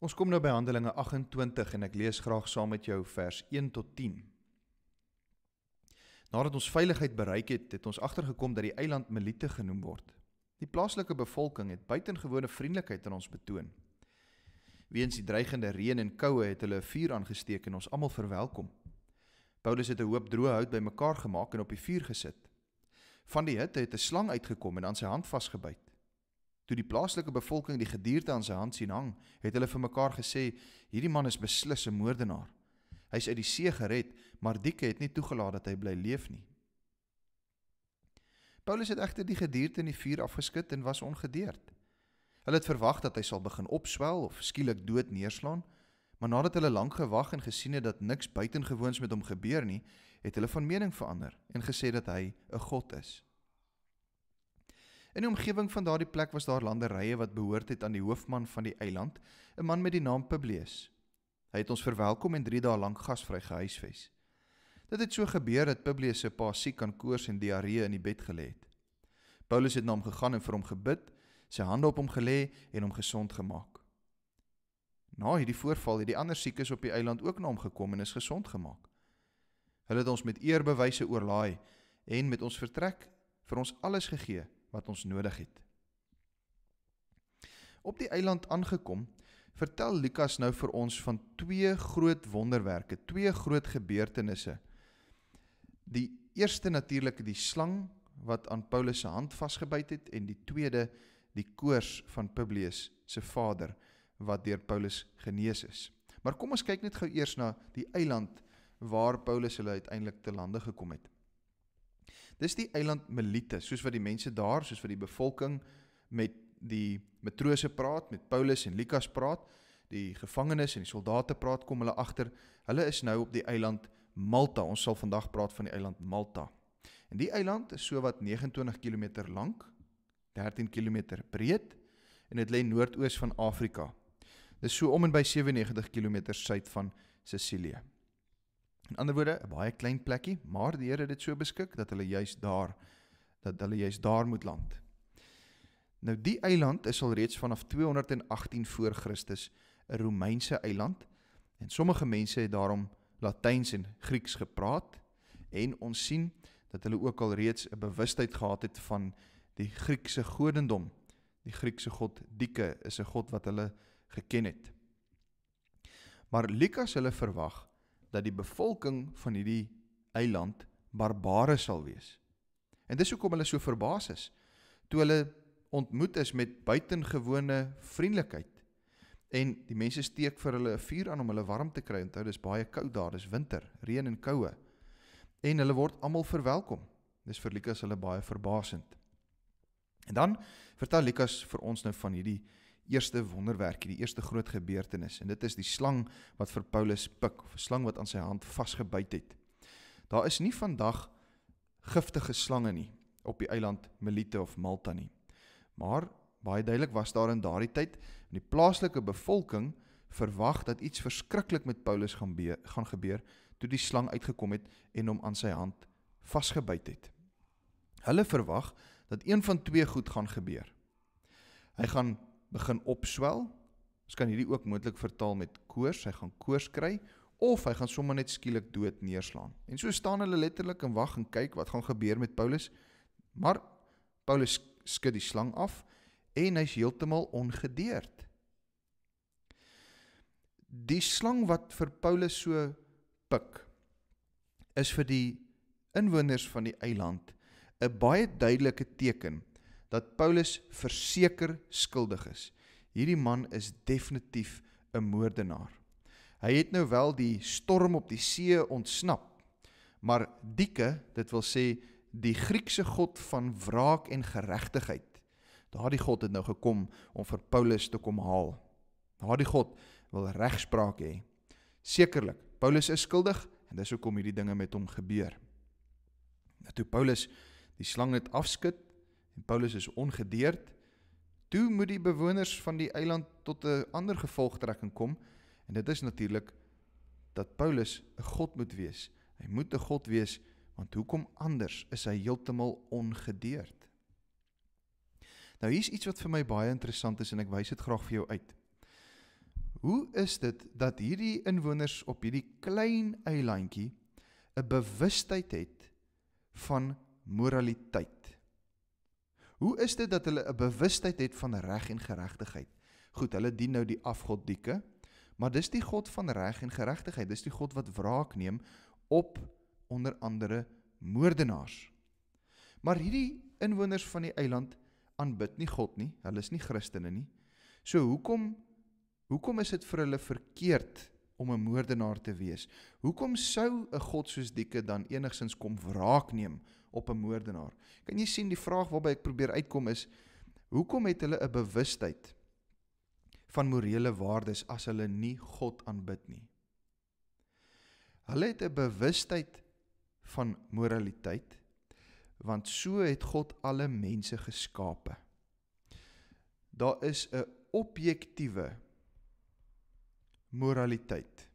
Ons kom nou by Handelinge 28 en ek lees graag saam met jou vers 1 tot 10. Nadat ons veiligheid bereik het, het ons agtergekom dat die eiland Melite genoem word. Die plaaslike bevolking het buitengewone vriendelikheid aan ons betoon. Weens die dreigende reën en koue het hulle 'n vuur aangesteek en ons almal verwelkom. Paulus het 'n hoop droë hout bymekaar gemaak en op die vuur gesit. Van die hitte het 'n slang uitgekom en aan sy hand vasgebyt. Toe die plaaslike bevolking die gedierde aan sy hand sien hang, het hulle vir mekaar gesê: "Hierdie man is beslis 'n moordenaar. Hy's uit die see gered, maar Dieke het nie toegelaat dat hy bly leef nie." Paulus het egter die gedierde in die vuur afgeskit en was ongedeerd. Hulle het verwag dat hy sal begin opswel of skielik dood neerslaan, maar nadat hulle lank gewag en gesien het dat niks buitengewoons met hom gebeur nie, het hulle van mening verander en gesê dat hy 'n god is. In die omgewing van daardie plek was daar landerye wat behoort het aan die hoofman van die eiland, 'n man met die naam Publius. Hy het ons verwelkom en 3 dae lank gasvry gehuisves. Dit het so gebeur dat Publius se pa siek aan koors en diarree in die bed gelê het. Paulus het na hom gegaan en vir hom gebid, sy hande op hom gelê en hom gesond gemaak. Na hierdie voorval het die ander siekes op die eiland ook na hom gekom en is gesond gemaak. Hulle het ons met eerbewyse oorlaai en met ons vertrek vir ons alles gegee wat ons nodig het. Op die eiland aangekom, vertel Lukas nou vir ons van twee groot wonderwerke, twee groot gebeurtenisse. Die eerste natuurlik die slang wat aan Paulus se hand vasgebyt het en die tweede die koors van Publius se vader wat deur Paulus genees is. Maar kom ons kyk net gou eers na die eiland waar Paulus hulle uiteindelik te lande gekom het. Dis die eiland Melite, soos wat die mense daar, soos wat die bevolking met die matrose praat, met Paulus en Lukas praat, die gevangenes en die soldate praat, kom hulle agter, hulle is nou op die eiland Malta. Ons sal vandag praat van die eiland Malta. En die eiland is so wat 29 km lank, 13 km breed en dit lê noordoos van Afrika. Dis so om en by 97 km suid van Sicilië. In ander woorde, 'n baie klein plekkie, maar die Here het dit so beskik dat hulle juis daar dat hulle juis daar moet land. Nou die eiland is al reeds vanaf 218 voor Christus 'n Romeinse eiland en sommige mense het daarom Latyns en Grieks gepraat en ons sien dat hulle ook al reeds 'n bewustheid gehad het van die Griekse godendom. Die Griekse god Dike is 'n god wat hulle geken het. Maar Lukas hulle verwag dat die bevolking van hierdie eiland barbare sal wees. En dis hoekom hulle so verbaas is toe hulle ontmoet is met buitengewone vriendelikheid. En die mense steek vir hulle 'n vuur aan om hulle warm te kry. Onthou, dis baie koud daar, dis winter, reën en koue. En hulle word almal verwelkom. Dis vir Lukas hulle baie verbasend. En dan vertel Lukas vir ons nou van hierdie eerste wonderwerk, die eerste groot gebeurtenis en dit is die slang wat vir Paulus pik, 'n slang wat aan sy hand vasgebyt het. Daar is nie vandag giftige slange nie op die eiland Melite of Malta nie. Maar baie duidelik was daar in daardie tyd in die plaaslike bevolking verwag dat iets verskriklik met Paulus gaan be gaan gebeur toe die slang uitgekom het en hom aan sy hand vasgebyt het. Hulle verwag dat een van twee goed gaan gebeur. Hy gaan begin opswel. Ons kan hierdie ook moontlik vertaal met koors. Hy gaan koors kry of hy gaan sommer net skielik dood neerslaan. En so staan hulle letterlik en wag en kyk wat gaan gebeur met Paulus. Maar Paulus skud die slang af en hy's heeltemal ongedeerd. Die slang wat vir Paulus so pik is vir die inwoners van die eiland 'n baie duidelike teken dat Paulus verseker skuldig is. Hierdie man is definitief 'n moordenaar. Hy het nou wel die storm op die see ontsnap. Maar Dike, dit wil sê die Griekse god van wraak en geregtigheid. Daardie god het nou gekom om vir Paulus te kom haal. Daardie god wil regspraak hê. Sekerlik, Paulus is skuldig en dis hoekom hierdie dinge met hom gebeur. Nou toe Paulus die slang het afskud, En Paulus is ongedeerd. Toe moet die bewoners van die eiland tot 'n ander gevolgtrekking kom en dit is natuurlik dat Paulus 'n god moet wees. Hy moet 'n god wees want hoekom anders is hy heeltemal ongedeerd? Nou hier's iets wat vir my baie interessant is en ek wys dit graag vir jou uit. Hoe is dit dat hierdie inwoners op hierdie klein eilandjie 'n bewustheid het van moraliteit? Hoe is dit dat hulle 'n bewustheid het van reg en geregtigheid? Goed, hulle dien nou die afgoddieke, maar dis die God van reg en geregtigheid. Dis die God wat wraak neem op onder andere moordenaars. Maar hierdie inwoners van die eiland aanbid nie God nie. Hulle is nie Christene nie. So hoekom hoekom is dit vir hulle verkeerd om 'n moordenaar te wees. Hoekom sou 'n God soos Dieke dan enigsins kom wraak neem op 'n moordenaar? Kan jy sien die vraag waarby ek probeer uitkom is hoekom het hulle 'n bewustheid van morele waardes as hulle nie God aanbid nie? Hulle het 'n bewustheid van moraliteit want so het God alle mense geskape. Daar is 'n objektiewe moraliteit.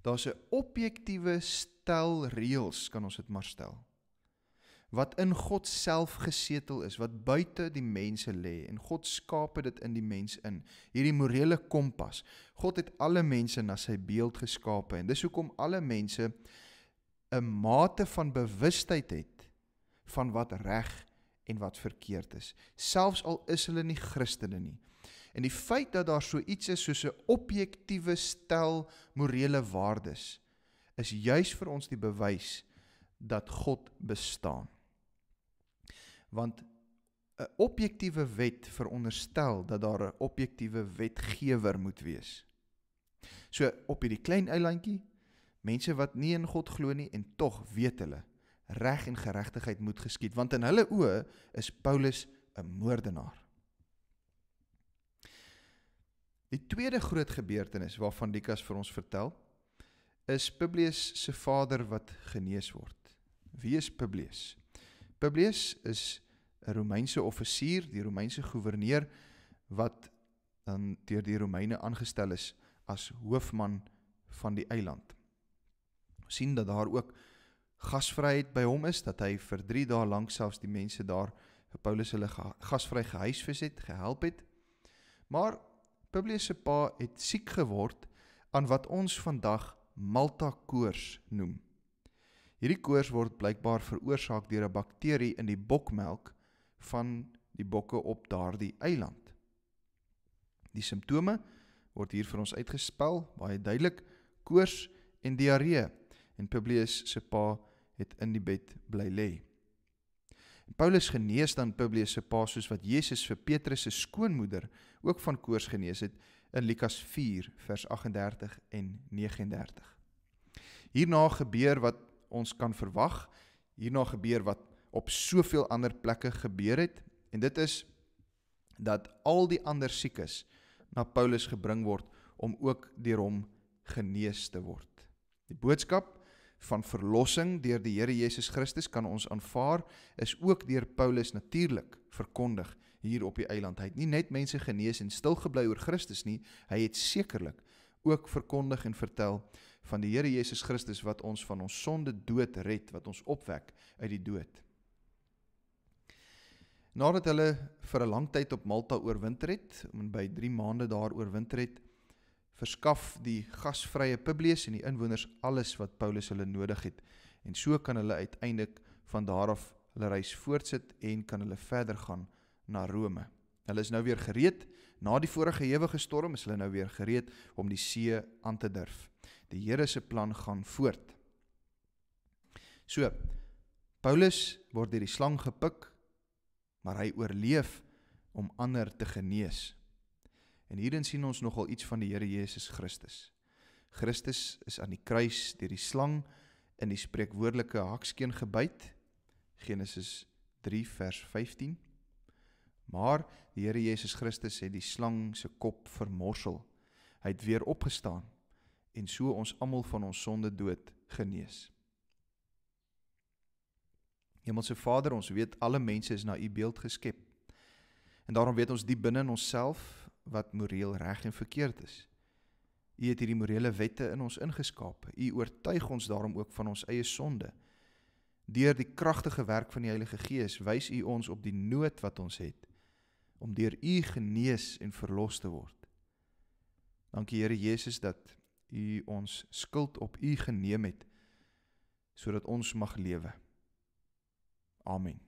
Daar's 'n objektiewe stel reëls kan ons dit maar stel wat in God self gesetel is, wat buite die mense lê en God skape dit in die mens in. Hierdie morele kompas. God het alle mense na sy beeld geskape en dis hoekom alle mense 'n mate van bewustheid het van wat reg en wat verkeerd is, selfs al is hulle nie Christene nie. En die feit dat daar so iets is soos 'n objektiewe stel morele waardes is juis vir ons die bewys dat God bestaan. Want 'n objektiewe wet veronderstel dat daar 'n objektiewe wetgewer moet wees. So op hierdie klein eilandjie, mense wat nie in God glo nie en tog weet hulle reg en geregtigheid moet geskied want in hulle oë is Paulus 'n moordenaar. Die tweede groot gebeurtenis waarvan Lukas vir ons vertel, is Publius se vader wat genees word. Wie is Publius? Publius is 'n Romeinse offisier, die Romeinse goewerneur wat dan deur die Romeine aangestel is as hoofman van die eiland. Ons sien dat daar ook gasvryheid by hom is dat hy vir 3 dae lank selfs die mense daar vir Paulus hulle gasvry gehuisves het, gehelp het. Maar Publius se pa het siek geword aan wat ons vandag Malta koors noem. Hierdie koors word blykbaar veroorsaak deur 'n bakterie in die bokmelk van die bokke op daardie eiland. Die simptome word hier vir ons uitgespel baie duidelik: koors en diarree. En Publius se pa het in die bed bly lê. Paulus genees dan Publius se pa soos wat Jesus vir Petrus se skoonmoeder ook van koors genees het in Lukas 4 vers 38 en 39. Hierna gebeur wat ons kan verwag, hierna gebeur wat op soveel ander plekke gebeur het en dit is dat al die ander siekes na Paulus gebring word om ook deur hom genees te word. Die boodskap van verlossing deur die Here Jesus Christus kan ons aanvaar is ook deur Paulus natuurlik verkondig hier op die eiland. Hy het nie net mense genees en stil gebly oor Christus nie, hy het sekerlik ook verkondig en vertel van die Here Jesus Christus wat ons van ons sonde dood red, wat ons opwek uit die dood. Nadat hulle vir 'n lang tyd op Malta oorwinter het, om by 3 maande daar oorwinter het, verskaf die gasvrye publies en die inwoners alles wat Paulus hulle nodig het en so kan hulle uiteindelik van daar af hulle reis voortsit en kan hulle verder gaan na Rome. Hulle is nou weer gereed. Na die vorige ewige storm is hulle nou weer gereed om die see aan te durf. Die Here se plan gaan voort. So Paulus word deur die slang gepik, maar hy oorleef om ander te genees. En hierin sien ons nogal iets van die Here Jesus Christus. Christus is aan die kruis deur die slang in die spreekwoordelike hakskeen gebyt. Genesis 3 vers 15. Maar die Here Jesus Christus het die slang se kop vermorsel. Hy het weer opgestaan en so ons almal van ons sonde dood genees. Hemelse Vader, ons weet alle mense is na u beeld geskep. En daarom weet ons diep binne in onsself wat moreel reg en verkeerd is. U het hierdie morele wette in ons ingeskaap. U oortuig ons daarom ook van ons eie sonde. Deur die kragtige werk van die Heilige Gees wys U ons op die nood wat ons het om deur U genees en verlos te word. Dankie Here Jesus dat U ons skuld op U geneem het sodat ons mag lewe. Amen.